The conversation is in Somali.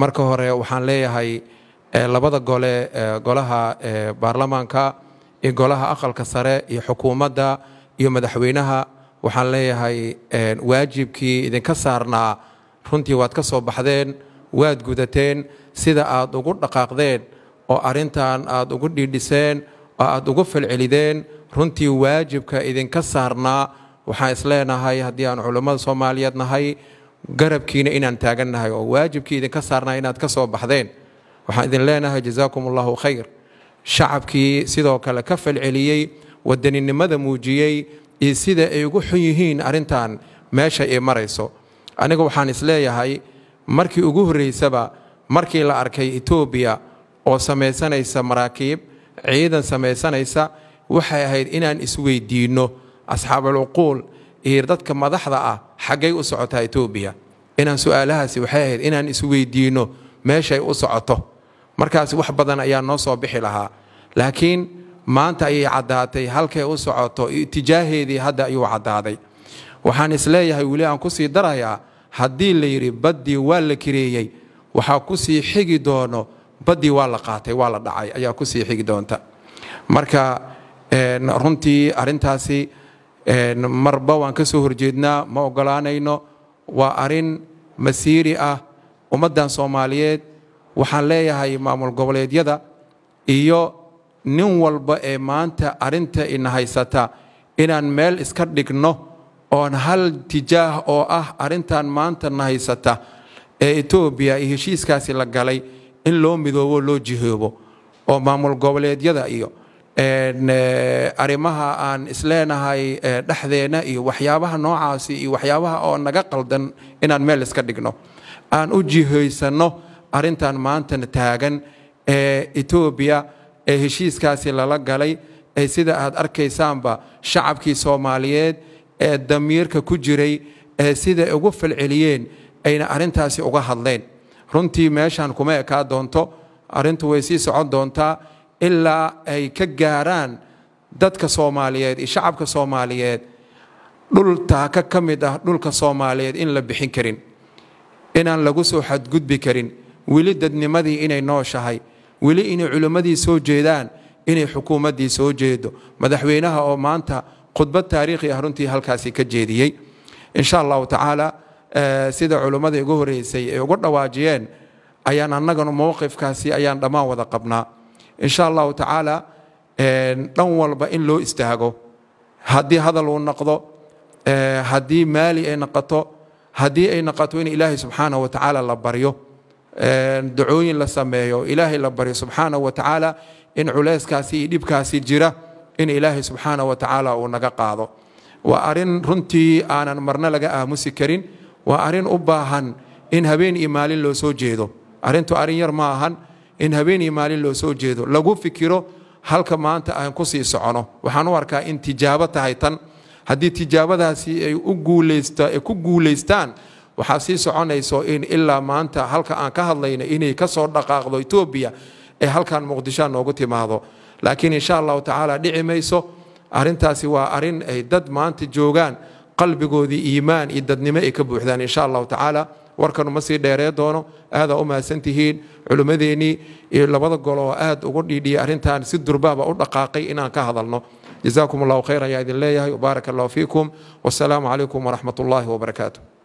marka hore waxaan leeyahay labada gole golaha baarlamaanka iyo golaha aqalka sare iyo xukuumadda iyo madaxweynaha waxaan leeyahay waajibkii idinka saarnaa runtii waad ka soo baxdeen waad gudateen sida aad ugu dhaqaaqdeen oo arintan aad ugu dhiidhiseen oo aad ugu falcelideen runtii waajibka idinka saarnaa waxaan isleenahay haddii aan culummada soomaaliyeed nahay garabkiina inaan taagannahay oo waajibkii idinka saarnaa inaad ka soo baxdeen waxaan idin leenahay jazaakum allahu khayr shacabkii sidoo kale ka falceliyey wadaninimada muujiyey iyo sida ay ugu xun yihiin arintan meesha ii marayso aniga waxaan isleeyahay markii ugu horreysaba markii la arkay etoobiya oo samaysanaysa maraakiib ciidan samaysanaysa waxay ahayd inaan isweydiinno asxaabulcuquul iyo dadka madaxda ah xaggay u socotaa etoobiya inaan su'aalahaasi waxay ahayd inaan isweydiino meeshay u socoto markaas wax badan ayaa noo soo bixi lahaa laakiin maanta ayay caddaatay halkay u socoto itijaaheedii hadda ayuu caddaaday waxaan isleeyahay weli aan ku sii darayaa haddii la yidhi baddii waa la kireeyey waxaa ku sii xigi doono baddii waa la qaatay waa la dhacay ayaa ku sii xigi doonta marka eh, runtii arrintaasi marba waan ka soo horjeednaa ma ogolaanayno waa arin masiiri ah ummaddan soomaaliyeed waxaan leeyahay maamul goboleedyada iyo nin walba ee maanta arinta ina haysata inaan meel iska dhigno oon hal tijaah oo ah arintan maanta na haysata ee etoobiya iyo heshiiskaasi la galay in loo midoobo loo jihoobo oo maamul goboleedyada iyo Eh, arrimaha aan isleenahay eh, dhexdeena iyo waxyaabaha noocaasi iyo waxyaabaha oo naga qaldan inaan meel iska dhigno aan u jihaysanno arrintan maantan taagan ee eh, etoobiya ee heshiiskaasi lala galay ee sida aad arkaysaanba shacabkii soomaaliyeed ee damiirka ku jiray ee sida ugu falceliyeen ayna arrintaasi uga hadleen runtii meeshaan kuma ekaa doonto arrintu way sii socon doontaa ilaa ay ka gaaraan dadka soomaaliyeed iyo shacabka soomaaliyeed dhul taaka ka mid ah dhulka soomaaliyeed in la bixin karin inaan lagu soo xadgudbi karin weli dadnimadii inay nooshahay weli inay culimmadii soo jeedaan inay xukuumaddii soo jeedo madaxweynaha oo maanta khudbad taariikhi ah runtii halkaasi ka jeediyey insha allahu tacaala eh, sida culimmada igu horreysay ay ugu dhawaajiyeen ayaan annaganu mowqifkaasi ayaan dhammaan wada qabnaa in insha allahu tacaala dhan walba in loo istaago haddii hadal uu noqdo haddii maali ay noqoto haddii ay noqoto in ilaahay subxaanah wa tacaala la baryo ducooyin la sameeyo ilaahay la baryo subxaanah wa tacaala in culayskaasi iyo dhibkaasi jira in ilaahay subxaanah wa tacaala uu naga qaado waa arrin runtii aanan marna laga aamusi karin waa arrin u baahan in habeen iyo maalin loo soo jeedo arrintu arrin yar ma ahan in habeenii maalin loo soo jeedo lagu fikiro halka maanta aan kusii socono waxaan u arkaa in tijaabo tahay tan haddii tijaabadaasi ay ku guulaystaan waxaa sii soconayso in ilaa maanta halka aan ka hadlayna inay ka soo dhaqaaqdo etoobiya ee halkan muqdishoa noogu timaado laakiin insha allahu tacaala dhici mayso arintaasi waa arin ay dad maanta joogaan qalbigoodii iimaan iyo dadnimo ay ka buuxdaan insha allahu tacaala warkan uma sii dheeree doono aadaa u mahadsan tihiin culimmadeennii iyo labada gol oo aada ugu dhiidhiyay arrintan si durbaaba u dhaqaaqay inaan ka hadalno jazaakum allahu khayr ayaa idin leeyahay wbaarak allahu fiikum wasalaamu calaykum waraxmat ullaahi wabarakaatu